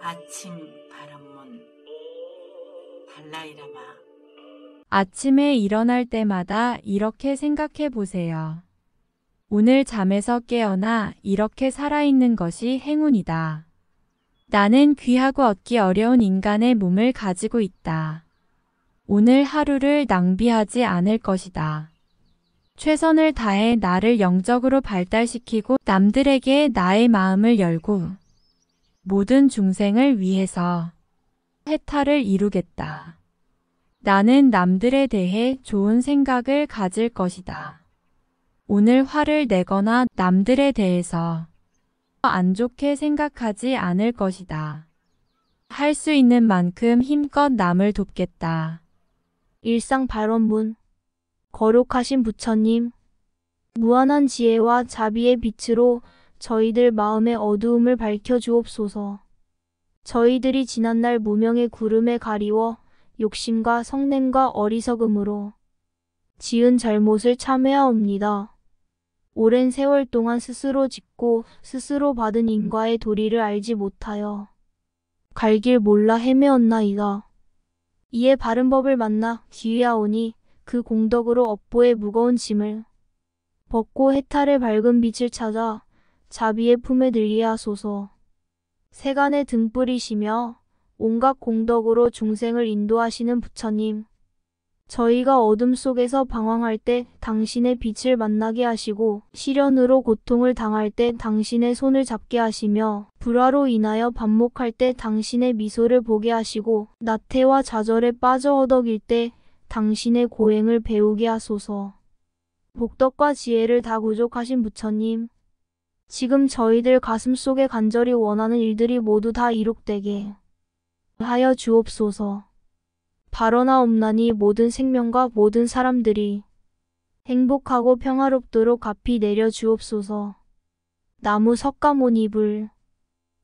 아침 바람문 달라이라마 아침에 일어날 때마다 이렇게 생각해 보세요. 오늘 잠에서 깨어나 이렇게 살아있는 것이 행운이다. 나는 귀하고 얻기 어려운 인간의 몸을 가지고 있다. 오늘 하루를 낭비하지 않을 것이다. 최선을 다해 나를 영적으로 발달시키고 남들에게 나의 마음을 열고 모든 중생을 위해서 해탈을 이루겠다. 나는 남들에 대해 좋은 생각을 가질 것이다. 오늘 화를 내거나 남들에 대해서 안 좋게 생각하지 않을 것이다. 할 수 있는 만큼 힘껏 남을 돕겠다. 일상 발언문 거룩하신 부처님 무한한 지혜와 자비의 빛으로 저희들 마음의 어두움을 밝혀 주옵소서. 저희들이 지난날 무명의 구름에 가리워 욕심과 성냄과 어리석음으로 지은 잘못을 참회하옵니다. 오랜 세월 동안 스스로 짓고 스스로 받은 인과의 도리를 알지 못하여 갈 길 몰라 헤매었나이다. 이에 바른 법을 만나 귀회하오니그 공덕으로 업보의 무거운 짐을 벗고 해탈의 밝은 빛을 찾아 자비의 품에 들게 하소서. 세간의 등불이시며 온갖 공덕으로 중생을 인도하시는 부처님. 저희가 어둠 속에서 방황할 때 당신의 빛을 만나게 하시고 시련으로 고통을 당할 때 당신의 손을 잡게 하시며 불화로 인하여 반목할 때 당신의 미소를 보게 하시고 나태와 좌절에 빠져 허덕일 때 당신의 고행을 배우게 하소서. 복덕과 지혜를 다 구족하신 부처님. 지금 저희들 가슴속에 간절히 원하는 일들이 모두 다 이룩되게 하여 주옵소서. 바로나옵나니 모든 생명과 모든 사람들이 행복하고 평화롭도록 갚이 내려 주옵소서. 나무 석가몬 이불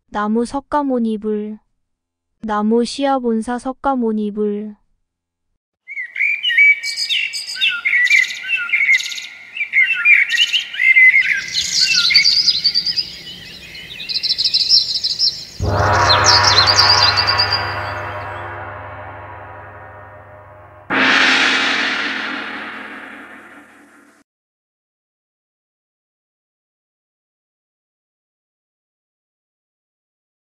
나무 석가몬 이불 나무 시아 본사 석가몬 이불